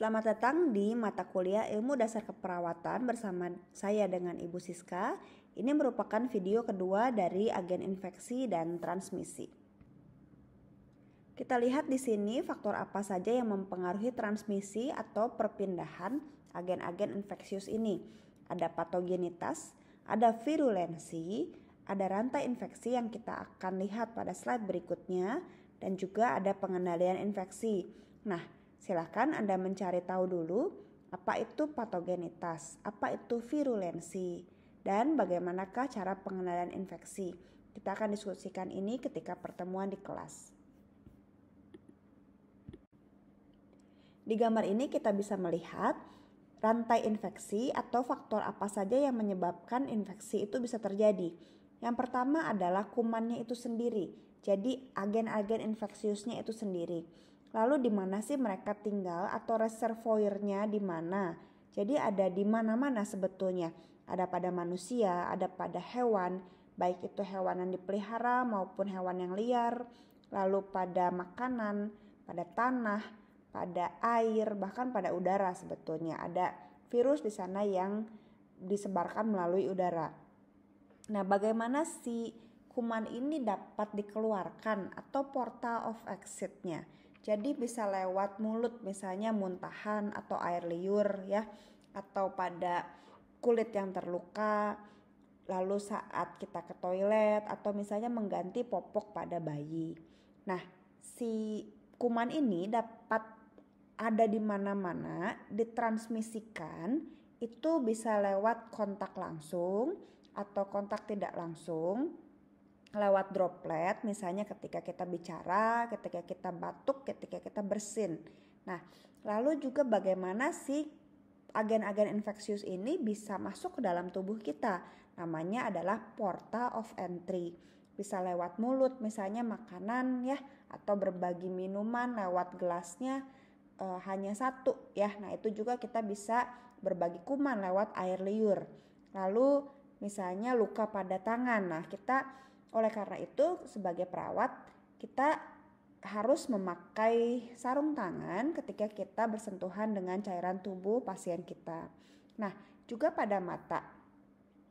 Selamat datang di mata kuliah Ilmu Dasar Keperawatan bersama saya dengan Ibu Siska. Ini merupakan video kedua dari agen infeksi dan transmisi. Kita lihat di sini faktor apa saja yang mempengaruhi transmisi atau perpindahan agen-agen infeksius ini. Ada patogenitas, ada virulensi, ada rantai infeksi yang kita akan lihat pada slide berikutnya, dan juga ada pengendalian infeksi. Nah, Silahkan Anda mencari tahu dulu apa itu patogenitas, apa itu virulensi, dan bagaimanakah cara pengenalan infeksi. Kita akan diskusikan ini ketika pertemuan di kelas. Di gambar ini kita bisa melihat rantai infeksi atau faktor apa saja yang menyebabkan infeksi itu bisa terjadi. Yang pertama adalah kumannya itu sendiri, jadi agen-agen infeksiusnya itu sendiri. Lalu di mana sih mereka tinggal atau reservoirnya di mana? Jadi ada di mana-mana sebetulnya. Ada pada manusia, ada pada hewan, baik itu hewan yang dipelihara maupun hewan yang liar, lalu pada makanan, pada tanah, pada air, bahkan pada udara sebetulnya. Ada virus di sana yang disebarkan melalui udara. Nah, bagaimana si kuman ini dapat dikeluarkan atau portal of exitnya? nya jadi bisa lewat mulut misalnya muntahan atau air liur ya atau pada kulit yang terluka lalu saat kita ke toilet atau misalnya mengganti popok pada bayi. Nah, si kuman ini dapat ada di mana-mana ditransmisikan itu bisa lewat kontak langsung atau kontak tidak langsung lewat droplet misalnya ketika kita bicara, ketika kita batuk, ketika kita bersin. Nah, lalu juga bagaimana sih agen-agen infeksius ini bisa masuk ke dalam tubuh kita. Namanya adalah porta of entry. Bisa lewat mulut misalnya makanan ya atau berbagi minuman lewat gelasnya e, hanya satu ya. Nah, itu juga kita bisa berbagi kuman lewat air liur. Lalu misalnya luka pada tangan. Nah, kita oleh karena itu, sebagai perawat, kita harus memakai sarung tangan ketika kita bersentuhan dengan cairan tubuh pasien kita. Nah, juga pada mata.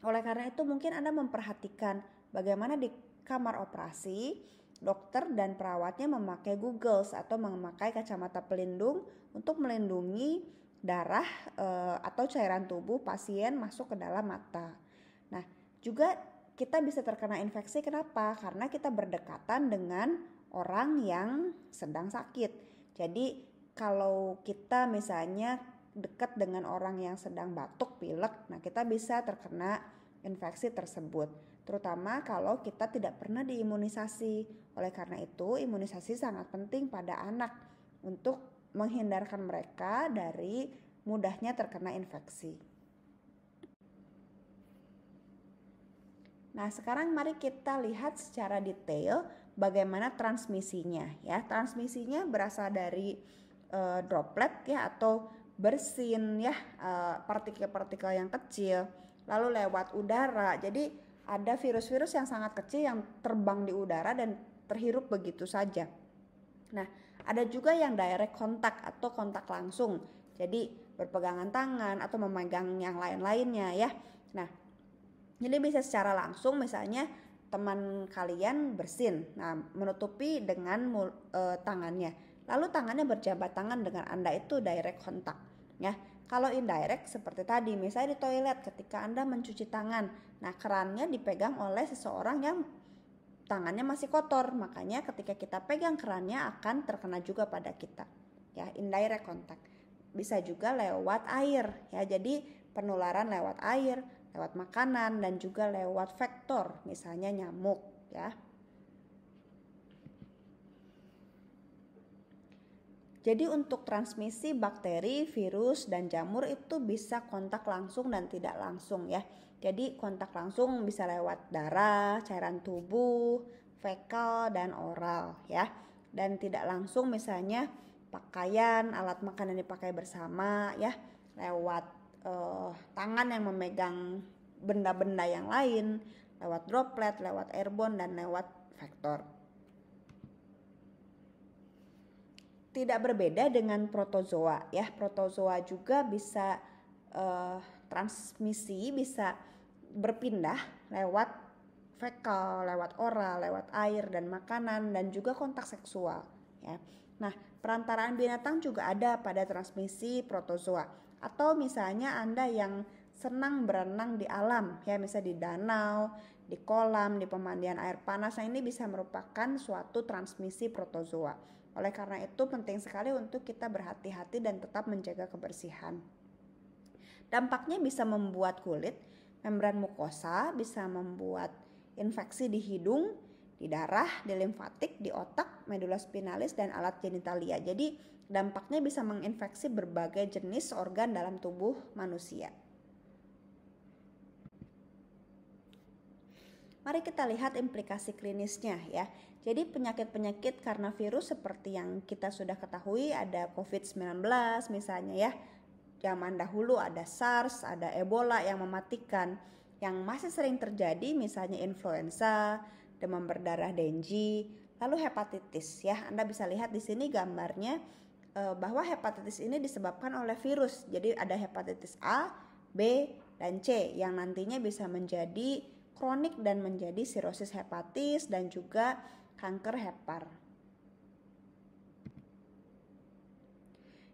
Oleh karena itu, mungkin Anda memperhatikan bagaimana di kamar operasi dokter dan perawatnya memakai goggles atau memakai kacamata pelindung untuk melindungi darah eh, atau cairan tubuh pasien masuk ke dalam mata. Nah, juga kita bisa terkena infeksi kenapa? Karena kita berdekatan dengan orang yang sedang sakit. Jadi kalau kita misalnya dekat dengan orang yang sedang batuk pilek, nah kita bisa terkena infeksi tersebut. Terutama kalau kita tidak pernah diimunisasi. Oleh karena itu, imunisasi sangat penting pada anak untuk menghindarkan mereka dari mudahnya terkena infeksi. Nah, sekarang mari kita lihat secara detail bagaimana transmisinya ya. Transmisinya berasal dari uh, droplet ya atau bersin ya, eh, partikel-partikel yang kecil lalu lewat udara. Jadi ada virus-virus yang sangat kecil yang terbang di udara dan terhirup begitu saja. Nah, ada juga yang direct kontak atau kontak langsung. Jadi berpegangan tangan atau memegang yang lain-lainnya ya. Nah, jadi bisa secara langsung misalnya teman kalian bersin, nah menutupi dengan e, tangannya. Lalu tangannya berjabat tangan dengan Anda itu direct kontak ya. Kalau indirect seperti tadi, misalnya di toilet ketika Anda mencuci tangan, nah kerannya dipegang oleh seseorang yang tangannya masih kotor, makanya ketika kita pegang kerannya akan terkena juga pada kita. Ya, indirect kontak. Bisa juga lewat air ya. Jadi penularan lewat air, lewat makanan dan juga lewat vektor, misalnya nyamuk ya. Jadi untuk transmisi bakteri, virus, dan jamur itu bisa kontak langsung dan tidak langsung ya. Jadi kontak langsung bisa lewat darah, cairan tubuh, fekal, dan oral ya. Dan tidak langsung misalnya pakaian, alat makan yang dipakai bersama ya, lewat uh, tangan yang memegang benda-benda yang lain, lewat droplet, lewat airborne, dan lewat vektor. Tidak berbeda dengan protozoa, ya. Protozoa juga bisa uh, transmisi, bisa berpindah lewat fekal, lewat oral, lewat air dan makanan, dan juga kontak seksual, ya. Nah, perantaraan binatang juga ada pada transmisi protozoa atau misalnya Anda yang senang berenang di alam ya misalnya di danau, di kolam, di pemandian air panas. Nah, ini bisa merupakan suatu transmisi protozoa. Oleh karena itu penting sekali untuk kita berhati-hati dan tetap menjaga kebersihan. Dampaknya bisa membuat kulit, membran mukosa bisa membuat infeksi di hidung, di darah, di limfatik, di otak, medula spinalis dan alat genitalia. Jadi dampaknya bisa menginfeksi berbagai jenis organ dalam tubuh manusia. Mari kita lihat implikasi klinisnya ya. Jadi penyakit-penyakit karena virus seperti yang kita sudah ketahui ada COVID-19 misalnya ya. Zaman dahulu ada SARS, ada Ebola yang mematikan. Yang masih sering terjadi misalnya influenza, demam berdarah denji, lalu hepatitis ya. Anda bisa lihat di sini gambarnya eh, bahwa hepatitis ini disebabkan oleh virus. Jadi ada hepatitis A, B, dan C yang nantinya bisa menjadi kronik dan menjadi sirosis hepatis dan juga kanker hepar.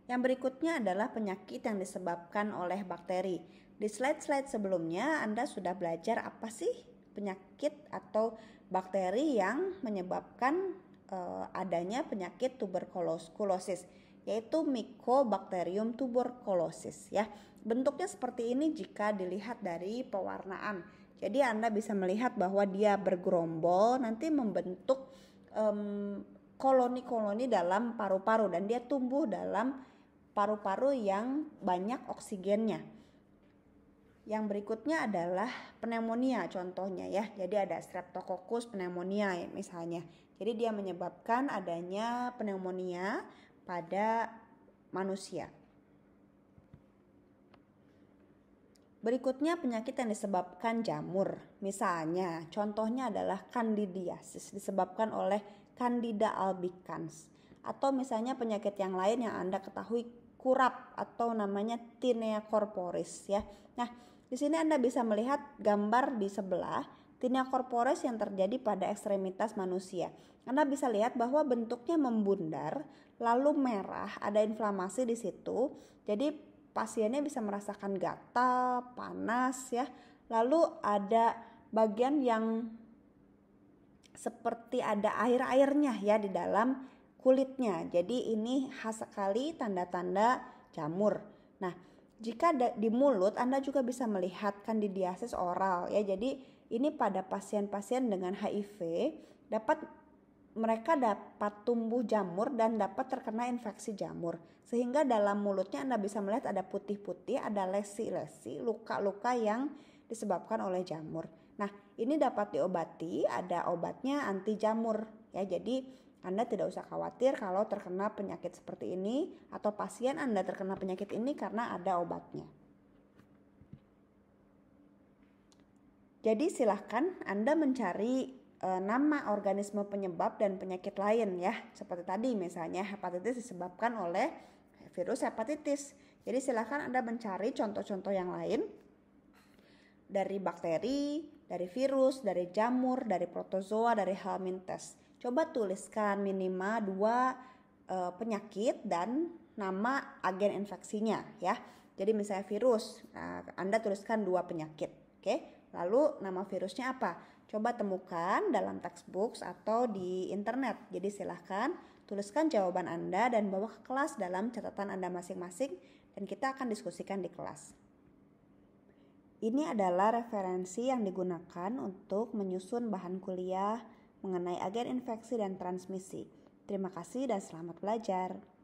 Yang berikutnya adalah penyakit yang disebabkan oleh bakteri. Di slide-slide sebelumnya Anda sudah belajar apa sih penyakit atau bakteri yang menyebabkan e, adanya penyakit tuberkulosis yaitu Mycobacterium tuberculosis ya. Bentuknya seperti ini jika dilihat dari pewarnaan. Jadi Anda bisa melihat bahwa dia bergerombol nanti membentuk koloni koloni-koloni dalam paru-paru dan dia tumbuh dalam paru-paru yang banyak oksigennya. Yang berikutnya adalah pneumonia contohnya ya. Jadi ada streptococcus pneumonia ya misalnya. Jadi dia menyebabkan adanya pneumonia pada manusia. Berikutnya penyakit yang disebabkan jamur. Misalnya, contohnya adalah candidiasis disebabkan oleh Candida albicans atau misalnya penyakit yang lain yang Anda ketahui kurap atau namanya tinea corporis ya. Nah, di sini Anda bisa melihat gambar di sebelah tinea corporis yang terjadi pada ekstremitas manusia. Anda bisa lihat bahwa bentuknya membundar, lalu merah, ada inflamasi di situ. Jadi pasiennya bisa merasakan gatal, panas ya. Lalu ada bagian yang seperti ada air-airnya ya di dalam kulitnya. Jadi ini khas sekali tanda-tanda jamur. Nah, jika di mulut, Anda juga bisa melihat kandidiasis oral ya. Jadi ini pada pasien-pasien dengan HIV dapat mereka dapat tumbuh jamur dan dapat terkena infeksi jamur. Sehingga dalam mulutnya Anda bisa melihat ada putih-putih, ada lesi-lesi, luka-luka yang disebabkan oleh jamur. Nah, ini dapat diobati, ada obatnya anti jamur ya. Jadi anda tidak usah khawatir kalau terkena penyakit seperti ini atau pasien Anda terkena penyakit ini karena ada obatnya. Jadi silahkan Anda mencari e, nama organisme penyebab dan penyakit lain ya. Seperti tadi misalnya hepatitis disebabkan oleh virus hepatitis. Jadi silahkan Anda mencari contoh-contoh yang lain dari bakteri, dari virus, dari jamur, dari protozoa, dari helminthes. Coba tuliskan minimal dua e, penyakit dan nama agen infeksinya ya. Jadi misalnya virus, nah, Anda tuliskan dua penyakit, oke? Lalu nama virusnya apa? Coba temukan dalam textbooks atau di internet. Jadi silahkan tuliskan jawaban Anda dan bawa ke kelas dalam catatan Anda masing-masing dan kita akan diskusikan di kelas. Ini adalah referensi yang digunakan untuk menyusun bahan kuliah mengenai agen infeksi dan transmisi. Terima kasih dan selamat belajar.